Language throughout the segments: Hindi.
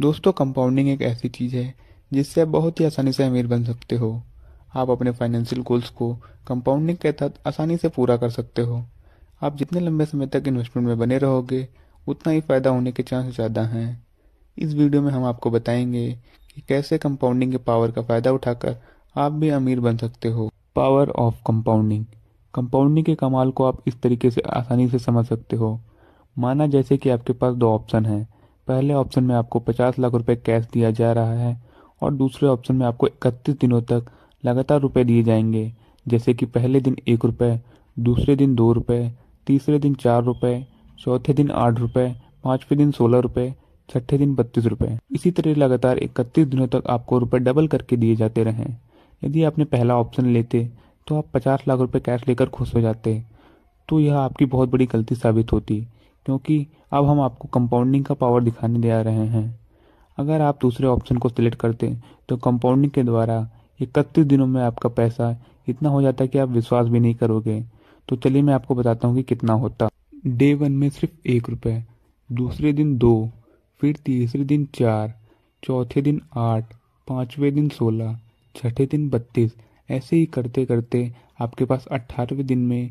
दोस्तों कंपाउंडिंग एक ऐसी चीज़ है जिससे आप बहुत ही आसानी से अमीर बन सकते हो आप अपने फाइनेंशियल गोल्स को कंपाउंडिंग के तहत आसानी से पूरा कर सकते हो आप जितने लंबे समय तक इन्वेस्टमेंट में बने रहोगे उतना ही फ़ायदा होने के चांस ज़्यादा हैं इस वीडियो में हम आपको बताएंगे कि कैसे कंपाउंडिंग के पावर का फ़ायदा उठाकर आप भी अमीर बन सकते हो पावर ऑफ कंपाउंडिंग कंपाउंडिंग के कमाल को आप इस तरीके से आसानी से समझ सकते हो माना जैसे कि आपके पास दो ऑप्शन हैं पहले ऑप्शन में आपको पचास लाख रुपए कैश दिया जा रहा है और दूसरे ऑप्शन में आपको इकतीस दिनों तक लगातार रुपए दिए जाएंगे जैसे कि पहले दिन एक रुपये दूसरे दिन दो रुपए तीसरे दिन चार रुपए चौथे दिन आठ रुपए पांचवें दिन सोलह रुपये छठे दिन बत्तीस रुपए इसी तरह लगातार इकतीस दिनों तक आपको रुपए डबल करके दिए जाते रहे यदि आपने पहला ऑप्शन लेते तो आप पचास लाख रुपए कैश लेकर खुश हो जाते तो यह आपकी बहुत बड़ी गलती साबित होती क्योंकि अब हम आपको कंपाउंडिंग का पावर दिखाने जा रहे हैं अगर आप दूसरे ऑप्शन को सिलेक्ट करते तो कंपाउंडिंग के द्वारा इकतीस दिनों में आपका पैसा इतना हो जाता कि आप विश्वास भी नहीं करोगे तो चलिए मैं आपको बताता हूँ कि कितना होता डे वन में सिर्फ एक रुपये दूसरे दिन दो फिर तीसरे दिन चार चौथे दिन आठ पाँचवें दिन सोलह छठे दिन बत्तीस ऐसे ही करते करते आपके पास अट्ठारहवें दिन में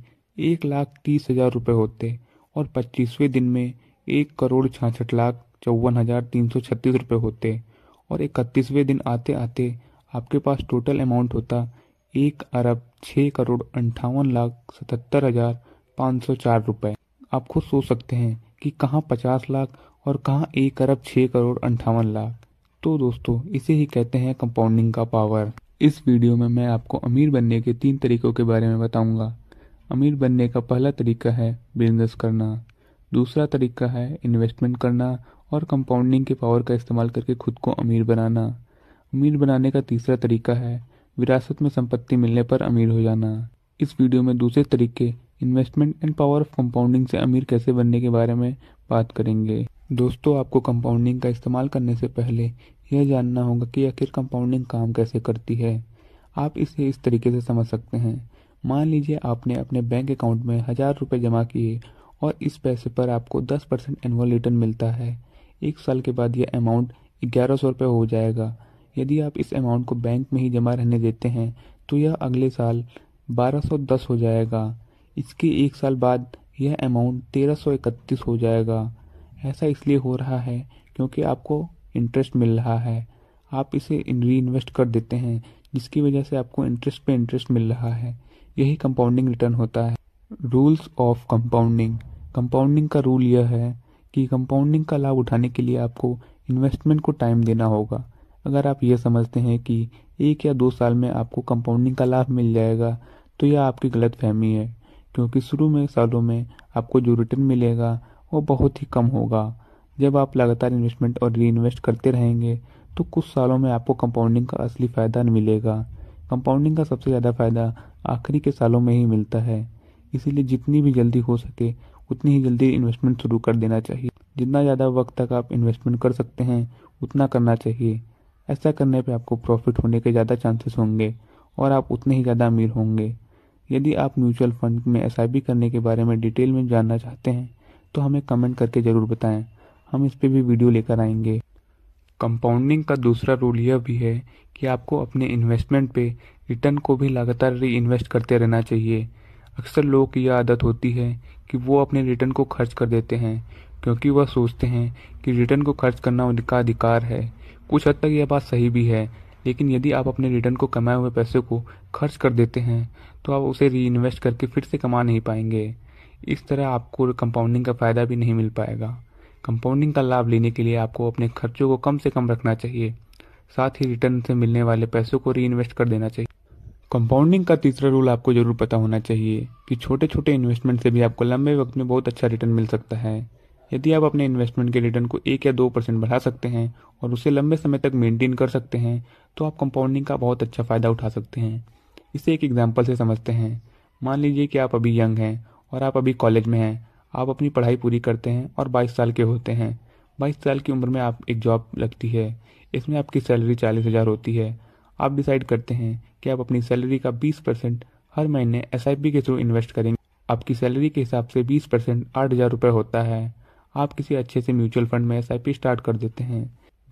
एक लाख तीस हज़ार रुपये होते और पच्चीसवें दिन में एक करोड़ छियासठ लाख चौवन हज़ार तीन सौ छत्तीस रुपये होते और इकतीसवें दिन आते आते आपके पास टोटल अमाउंट होता एक अरब छः करोड़ अंठावन लाख सतहत्तर हज़ार पाँच सौ चार रुपये आप खुद सोच सकते हैं कि कहाँ पचास लाख और कहाँ एक अरब छः करोड़ अंठावन लाख तो दोस्तों इसे ही कहते हैं कंपाउंडिंग का पावर इस वीडियो में मैं आपको अमीर बनने के तीन तरीकों के बारे में बताऊंगा अमीर बनने का पहला तरीका है बिजनेस करना दूसरा तरीका है इन्वेस्टमेंट करना और कंपाउंडिंग के पावर का इस्तेमाल करके खुद को अमीर बनाना अमीर बनाने का तीसरा तरीका है विरासत में संपत्ति मिलने पर अमीर हो जाना इस वीडियो में दूसरे तरीके investment and power of compounding से अमीर कैसे बनने के बारे में बात करेंगे दोस्तों आपको कंपाउंडिंग का इस्तेमाल करने से पहले यह जानना होगा कि आखिर कंपाउंडिंग काम कैसे करती है आप इसे इस तरीके से समझ सकते हैं मान लीजिए आपने अपने बैंक अकाउंट में हजार रुपये जमा किए और इस पैसे पर आपको दस परसेंट एनुअल रिटर्न मिलता है एक साल के बाद यह अमाउंट ग्यारह सौ रुपये हो जाएगा यदि आप इस अमाउंट को बैंक में ही जमा रहने देते हैं तो यह अगले साल बारह सौ दस हो जाएगा इसके एक साल बाद यह अमाउंट तेरह सौ इकतीस हो जाएगा ऐसा इसलिए हो रहा है क्योंकि आपको इंटरेस्ट मिल रहा है आप इसे री इन्वेस्ट कर देते हैं जिसकी वजह से आपको इंटरेस्ट पे इंटरेस्ट मिल रहा है यही कंपाउंडिंग रिटर्न होता है रूल्स ऑफ कंपाउंडिंग कंपाउंडिंग का रूल यह है कि कंपाउंडिंग का लाभ उठाने के लिए आपको इन्वेस्टमेंट को टाइम देना होगा अगर आप यह समझते हैं कि एक या दो साल में आपको कंपाउंडिंग का लाभ मिल जाएगा तो यह आपकी गलत फहमी है क्योंकि शुरू में सालों में आपको जो रिटर्न मिलेगा वो बहुत ही कम होगा जब आप लगातार इन्वेस्टमेंट और री इन्वेस्ट करते रहेंगे तो कुछ सालों में आपको कंपाउंडिंग का असली फ़ायदा मिलेगा कंपाउंडिंग का सबसे ज़्यादा फ़ायदा आखिरी के सालों में ही मिलता है इसीलिए जितनी भी जल्दी हो सके उतनी ही जल्दी इन्वेस्टमेंट शुरू कर देना चाहिए जितना ज़्यादा वक्त तक आप इन्वेस्टमेंट कर सकते हैं उतना करना चाहिए ऐसा करने पे आपको प्रॉफिट होने के ज़्यादा चांसेस होंगे और आप उतने ही ज़्यादा अमीर होंगे यदि आप म्यूचुअल फंड में एस करने के बारे में डिटेल में जानना चाहते हैं तो हमें कमेंट करके ज़रूर बताएं हम इस पर भी वीडियो लेकर आएंगे कंपाउंडिंग का दूसरा रूल यह भी है कि आपको अपने इन्वेस्टमेंट पे रिटर्न को भी लगातार री इन्वेस्ट करते रहना चाहिए अक्सर लोगों की यह आदत होती है कि वो अपने रिटर्न को खर्च कर देते हैं क्योंकि वह सोचते हैं कि रिटर्न को खर्च करना उनका अधिकार है कुछ हद तक यह बात सही भी है लेकिन यदि आप अपने रिटर्न को कमाए हुए पैसे को खर्च कर देते हैं तो आप उसे री इन्वेस्ट करके फिर से कमा नहीं पाएंगे इस तरह आपको कंपाउंडिंग का फ़ायदा भी नहीं मिल पाएगा कंपाउंडिंग का लाभ लेने के लिए आपको अपने खर्चों को कम से कम रखना चाहिए साथ ही रिटर्न से मिलने वाले पैसों को इन्वेस्ट कर देना चाहिए कंपाउंडिंग का तीसरा रूल आपको जरूर पता होना चाहिए कि छोटे छोटे इन्वेस्टमेंट से भी आपको लंबे वक्त में बहुत अच्छा रिटर्न मिल सकता है यदि आप अपने इन्वेस्टमेंट के रिटर्न को एक या दो परसेंट बढ़ा सकते हैं और उसे लंबे समय तक मेंटेन कर सकते हैं तो आप कंपाउंडिंग का बहुत अच्छा फ़ायदा उठा सकते हैं इसे एक एग्जाम्पल से समझते हैं मान लीजिए कि आप अभी यंग हैं और आप अभी कॉलेज में हैं आप अपनी पढ़ाई पूरी करते हैं और बाईस साल के होते हैं बाईस साल की उम्र में आप एक जॉब लगती है इसमें आपकी सैलरी चालीस हज़ार होती है आप डिसाइड करते हैं कि आप अपनी सैलरी का 20 परसेंट हर महीने एस के थ्रू इन्वेस्ट करेंगे आपकी सैलरी के हिसाब से 20 परसेंट आठ हज़ार रुपये होता है आप किसी अच्छे से म्यूचुअल फंड में एस स्टार्ट कर देते हैं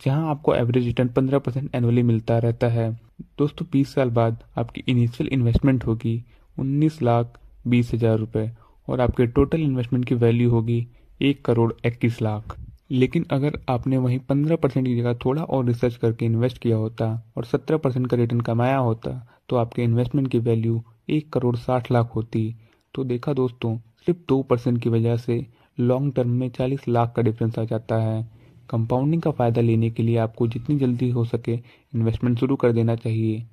जहां आपको एवरेज रिटर्न पंद्रह परसेंट एनुअली मिलता रहता है दोस्तों बीस साल बाद आपकी इनिशियल इन्वेस्टमेंट होगी उन्नीस लाख बीस हज़ार रुपये और आपके टोटल इन्वेस्टमेंट की वैल्यू होगी एक करोड़ इक्कीस लाख लेकिन अगर आपने वहीं पंद्रह परसेंट की जगह थोड़ा और रिसर्च करके इन्वेस्ट किया होता और सत्रह परसेंट का रिटर्न कमाया होता तो आपके इन्वेस्टमेंट की वैल्यू एक करोड़ साठ लाख होती तो देखा दोस्तों सिर्फ दो परसेंट की वजह से लॉन्ग टर्म में चालीस लाख का डिफरेंस आ जाता है कंपाउंडिंग का फ़ायदा लेने के लिए आपको जितनी जल्दी हो सके इन्वेस्टमेंट शुरू कर देना चाहिए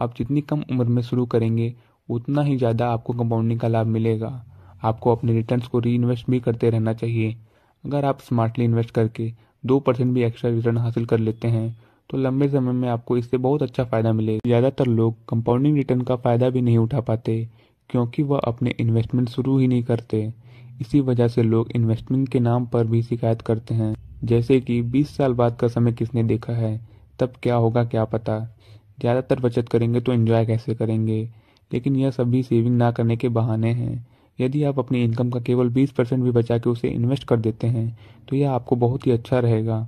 आप जितनी कम उम्र में शुरू करेंगे उतना ही ज़्यादा आपको कंपाउंडिंग का लाभ मिलेगा आपको अपने रिटर्न्स को री इन्वेस्ट भी करते रहना चाहिए अगर आप स्मार्टली इन्वेस्ट करके दो परसेंट भी एक्स्ट्रा रिटर्न हासिल कर लेते हैं तो लंबे समय में आपको इससे बहुत अच्छा फ़ायदा मिलेगा ज़्यादातर लोग कंपाउंडिंग रिटर्न का फ़ायदा भी नहीं उठा पाते क्योंकि वह अपने इन्वेस्टमेंट शुरू ही नहीं करते इसी वजह से लोग इन्वेस्टमेंट के नाम पर भी शिकायत करते हैं जैसे कि 20 साल बाद का समय किसने देखा है तब क्या होगा क्या पता ज़्यादातर बचत करेंगे तो इन्जॉय कैसे करेंगे लेकिन यह सभी सेविंग ना करने के बहाने हैं यदि आप अपनी इनकम का केवल 20 परसेंट भी बचा के उसे इन्वेस्ट कर देते हैं तो यह आपको बहुत ही अच्छा रहेगा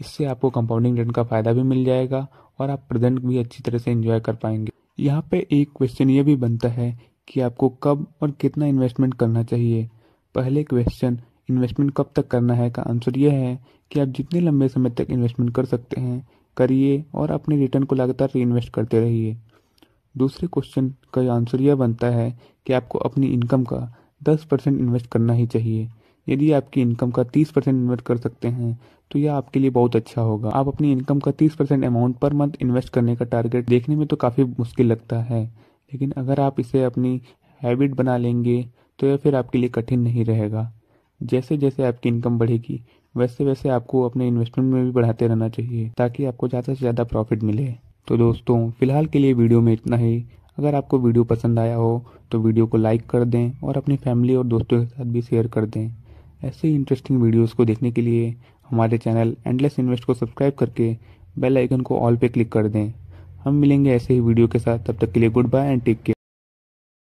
इससे आपको कंपाउंडिंग रिटर्न का फ़ायदा भी मिल जाएगा और आप प्रेजेंट भी अच्छी तरह से इन्जॉय कर पाएंगे यहाँ पे एक क्वेश्चन ये भी बनता है कि आपको कब और कितना इन्वेस्टमेंट करना चाहिए पहले क्वेश्चन इन्वेस्टमेंट कब तक करना है का आंसर यह है कि आप जितने लंबे समय तक इन्वेस्टमेंट कर सकते हैं करिए और अपने रिटर्न को लगातार री इन्वेस्ट करते रहिए दूसरे क्वेश्चन का आंसर यह बनता है कि आपको अपनी इनकम का 10 परसेंट इन्वेस्ट करना ही चाहिए यदि आपकी इनकम का 30 परसेंट इन्वेस्ट कर सकते हैं तो यह आपके लिए बहुत अच्छा होगा आप अपनी इनकम का 30 percent amount per month invest करने का टारगेट देखने में तो काफ़ी मुश्किल लगता है लेकिन अगर आप इसे अपनी हैबिट बना लेंगे तो यह फिर आपके लिए कठिन नहीं रहेगा जैसे जैसे आपकी इनकम बढ़ेगी वैसे वैसे आपको अपने इन्वेस्टमेंट में भी बढ़ाते रहना चाहिए ताकि आपको ज़्यादा से ज़्यादा प्रॉफिट मिले तो दोस्तों फिलहाल के लिए वीडियो में इतना ही अगर आपको वीडियो पसंद आया हो तो वीडियो को लाइक कर दें और अपनी फैमिली और दोस्तों के साथ भी शेयर कर दें ऐसे ही इंटरेस्टिंग वीडियोस को देखने के लिए हमारे चैनल एंडलेस इन्वेस्ट को सब्सक्राइब करके बेल आइकन को ऑल पे क्लिक कर दें हम मिलेंगे ऐसे ही वीडियो के साथ तब तक के लिए goodbye and take care